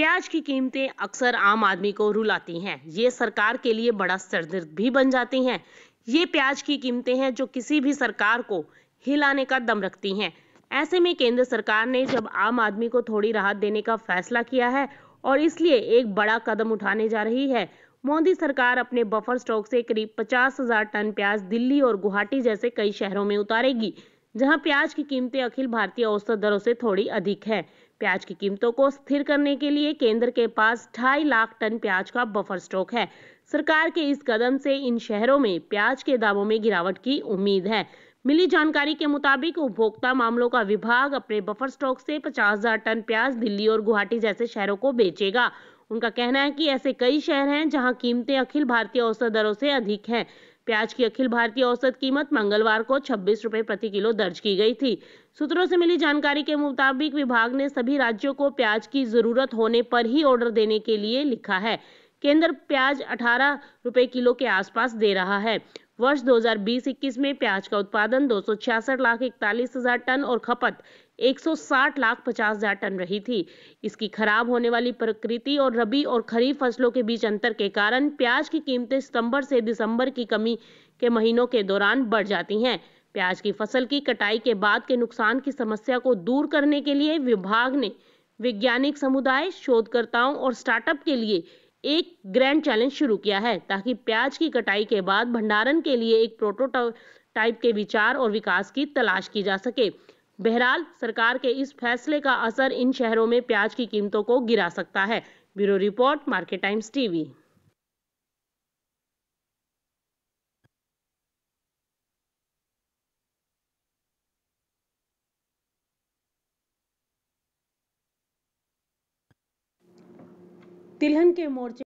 प्याज की कीमतें अक्सर आम आदमी को रुलाती हैं ये सरकार के लिए बड़ा सरदर्द भी बन जाती हैं ये प्याज की कीमतें हैं जो किसी भी सरकार को हिलाने का दम रखती हैं ऐसे में केंद्र सरकार ने जब आम आदमी को थोड़ी राहत देने का फैसला किया है और इसलिए एक बड़ा कदम उठाने जा रही है मोदी सरकार अपने बफर स्टॉक से करीब पचास हजार टन प्याज दिल्ली और गुवाहाटी जैसे कई शहरों में उतारेगी जहां प्याज की कीमतें अखिल भारतीय औसत दरों से थोड़ी अधिक है प्याज की कीमतों को स्थिर करने के लिए केंद्र के पास ढाई लाख टन प्याज का बफर स्टॉक है सरकार के इस कदम से इन शहरों में प्याज के दामों में गिरावट की उम्मीद है मिली जानकारी के मुताबिक उपभोक्ता मामलों का विभाग अपने बफर स्टॉक से 50,000 टन प्याज दिल्ली और गुवाहाटी जैसे शहरों को बेचेगा उनका कहना है कि ऐसे कई शहर हैं जहां कीमतें अखिल भारतीय औसत दरों से अधिक हैं प्याज की अखिल भारतीय औसत कीमत मंगलवार को छब्बीस रुपये प्रति किलो दर्ज की गई थी सूत्रों से मिली जानकारी के मुताबिक विभाग ने सभी राज्यों को प्याज की जरूरत होने पर ही ऑर्डर देने के लिए लिखा है केंद्र प्याज अठारह रुपए किलो के आसपास दे रहा है वर्ष 2020-21 में प्याज का उत्पादन दो लाख इकतालीस हजार टन और खपत 160 लाख पचास हजार टन रही थी इसकी खराब होने वाली प्रकृति और रबी और खरीफ फसलों के बीच अंतर के कारण प्याज की कीमतें सितंबर से दिसंबर की कमी के महीनों के दौरान बढ़ जाती हैं प्याज की फसल की कटाई के बाद के नुकसान की समस्या को दूर करने के लिए विभाग ने वैज्ञानिक समुदाय शोधकर्ताओं और स्टार्टअप के लिए एक ग्रैंड चैलेंज शुरू किया है ताकि प्याज की कटाई के बाद भंडारण के लिए एक प्रोटोटाइप के विचार और विकास की तलाश की जा सके बहरहाल सरकार के इस फैसले का असर इन शहरों में प्याज की कीमतों को गिरा सकता है bureau report Market Times TV तिलहन के मोर्चे